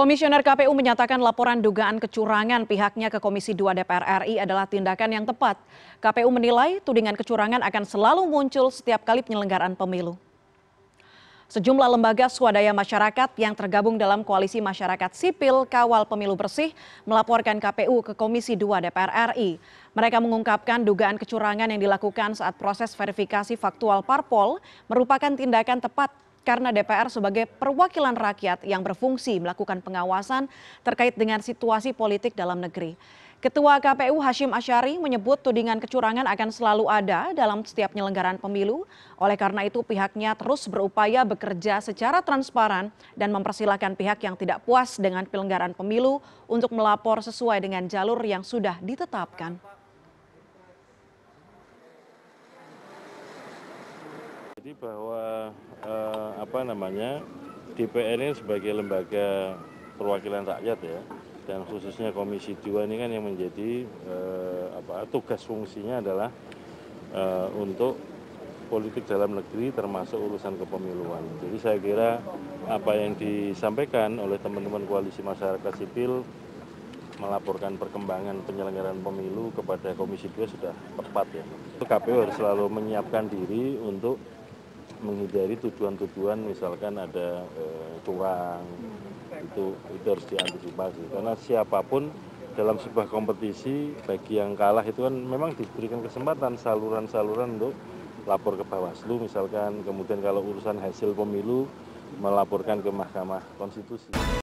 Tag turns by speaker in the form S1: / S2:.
S1: Komisioner KPU menyatakan laporan dugaan kecurangan pihaknya ke Komisi 2 DPR RI adalah tindakan yang tepat. KPU menilai tudingan kecurangan akan selalu muncul setiap kali penyelenggaraan pemilu. Sejumlah lembaga swadaya masyarakat yang tergabung dalam koalisi masyarakat sipil kawal pemilu bersih melaporkan KPU ke Komisi 2 DPR RI. Mereka mengungkapkan dugaan kecurangan yang dilakukan saat proses verifikasi faktual parpol merupakan tindakan tepat karena DPR sebagai perwakilan rakyat yang berfungsi melakukan pengawasan terkait dengan situasi politik dalam negeri. Ketua KPU Hashim Asyari menyebut tudingan kecurangan akan selalu ada dalam setiap penyelenggaraan pemilu. Oleh karena itu pihaknya terus berupaya bekerja secara transparan dan mempersilahkan pihak yang tidak puas dengan penyelenggaraan pemilu untuk melapor sesuai dengan jalur yang sudah ditetapkan.
S2: Jadi bahwa apa namanya DPR ini sebagai lembaga perwakilan rakyat ya dan khususnya Komisi 2 ini kan yang menjadi eh, apa tugas fungsinya adalah eh, untuk politik dalam negeri termasuk urusan kepemiluan. Jadi saya kira apa yang disampaikan oleh teman-teman koalisi masyarakat sipil melaporkan perkembangan penyelenggaraan pemilu kepada Komisi 2 sudah tepat ya. KPU harus selalu menyiapkan diri untuk menghindari tujuan-tujuan misalkan ada e, curang
S3: hmm.
S2: itu itu harus diantisipasi karena siapapun dalam sebuah kompetisi bagi yang kalah itu kan memang diberikan kesempatan saluran-saluran untuk lapor ke Bawaslu misalkan kemudian kalau urusan hasil pemilu melaporkan ke Mahkamah Konstitusi.